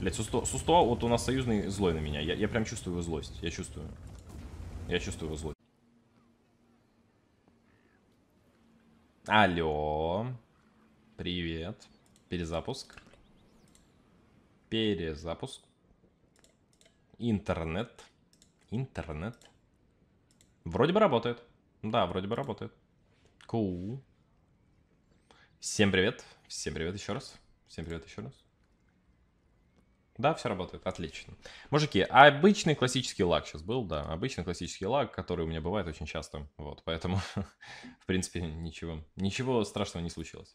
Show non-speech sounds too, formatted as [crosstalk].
Блять, Сусто, Сусто, вот у нас союзный злой на меня. Я, я прям чувствую его злость. Я чувствую. Я чувствую его злость. Алло. Привет. Перезапуск. Перезапуск. Интернет. Интернет. Вроде бы работает. Да, вроде бы работает. Cool. Всем привет. Всем привет еще раз. Всем привет еще раз. Да, все работает, отлично. Мужики, обычный классический лак сейчас был, да, обычный классический лак, который у меня бывает очень часто, вот, поэтому, [laughs] в принципе, ничего, ничего страшного не случилось.